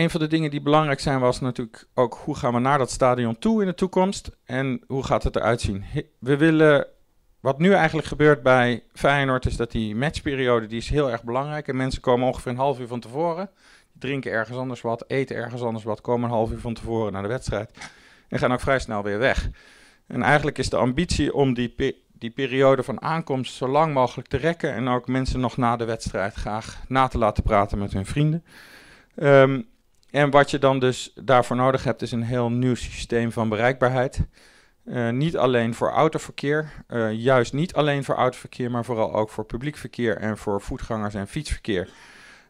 een van de dingen die belangrijk zijn was natuurlijk ook hoe gaan we naar dat stadion toe in de toekomst en hoe gaat het eruit zien. We willen, wat nu eigenlijk gebeurt bij Feyenoord is dat die matchperiode die is heel erg belangrijk en mensen komen ongeveer een half uur van tevoren, drinken ergens anders wat, eten ergens anders wat, komen een half uur van tevoren naar de wedstrijd en gaan ook vrij snel weer weg. En eigenlijk is de ambitie om die, die periode van aankomst zo lang mogelijk te rekken en ook mensen nog na de wedstrijd graag na te laten praten met hun vrienden. Ehm, en wat je dan dus daarvoor nodig hebt, is een heel nieuw systeem van bereikbaarheid. Eh, niet alleen voor autoverkeer, eh, juist niet alleen voor autoverkeer, maar vooral ook voor publiek verkeer en voor voetgangers en fietsverkeer.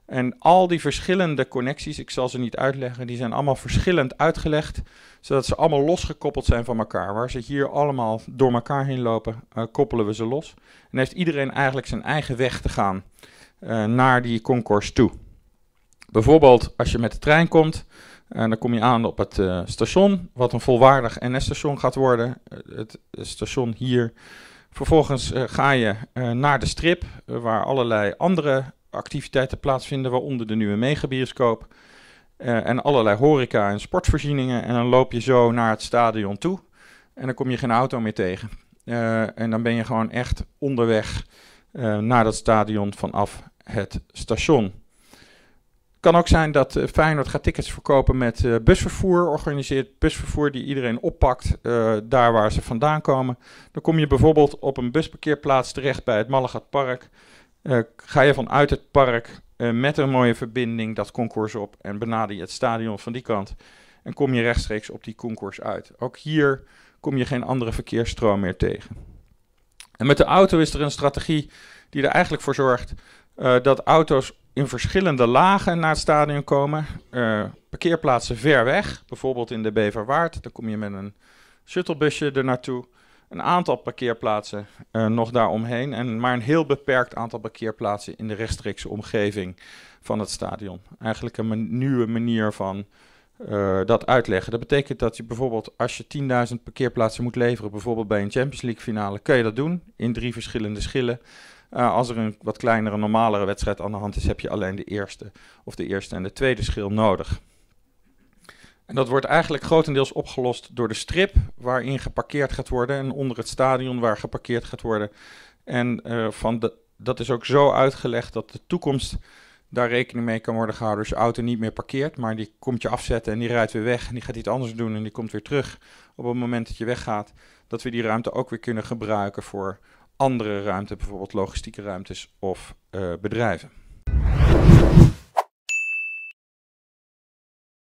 En al die verschillende connecties, ik zal ze niet uitleggen, die zijn allemaal verschillend uitgelegd, zodat ze allemaal losgekoppeld zijn van elkaar. Waar ze hier allemaal door elkaar heen lopen, eh, koppelen we ze los. En heeft iedereen eigenlijk zijn eigen weg te gaan naar die concours toe. Bijvoorbeeld als je met de trein komt, en eh, dan kom je aan op het eh, station, wat een volwaardig NS-station gaat worden. Eh, het station hier. Vervolgens ga je naar de strip, waar allerlei andere activiteiten plaatsvinden, waaronder de nieuwe megabioscoop. en allerlei horeca en sportvoorzieningen. En dan loop je zo naar het stadion toe. En dan kom je geen auto meer tegen. en dan ben je gewoon echt onderweg naar dat stadion vanaf het station kan ook zijn dat eh, Feyenoord gaat tickets verkopen met eh, busvervoer, organiseert busvervoer die iedereen oppakt eh, daar waar ze vandaan komen. Dan kom je bijvoorbeeld op een busparkeerplaats terecht bij het Mallegat Park. ga je vanuit het park met een mooie verbinding dat concours op en benader je het stadion van die kant. En kom je rechtstreeks op die concours uit. Ook hier kom je geen andere verkeersstroom meer tegen. En met de auto is er een strategie die er eigenlijk voor zorgt dat auto's in verschillende lagen naar het stadion komen. Eh, parkeerplaatsen ver weg, bijvoorbeeld in de Beverwaard. Dan kom je met een shuttlebusje er naartoe. Een aantal parkeerplaatsen uh, nog daaromheen. En maar een heel beperkt aantal parkeerplaatsen in de rechtstreekse omgeving van het stadion. Eigenlijk een nieuwe manier van eh, dat uitleggen. Dat betekent dat je bijvoorbeeld als je 10.000 parkeerplaatsen moet leveren, bijvoorbeeld bij een Champions League finale, kun je dat doen in drie verschillende schillen. Eh, als er een wat kleinere, normalere wedstrijd aan de hand is, heb je alleen de eerste of de eerste en de tweede schil nodig. En dat wordt eigenlijk grotendeels opgelost door de strip waarin geparkeerd gaat worden en onder het stadion waar geparkeerd gaat worden. En eh, van de, dat is ook zo uitgelegd dat de toekomst daar rekening mee kan worden gehouden. Dus je auto niet meer parkeert, maar die komt je afzetten en die rijdt weer weg en die gaat iets anders doen en die komt weer terug op het moment dat je weggaat. Dat we die ruimte ook weer kunnen gebruiken voor andere ruimte, bijvoorbeeld logistieke ruimtes of eh, bedrijven.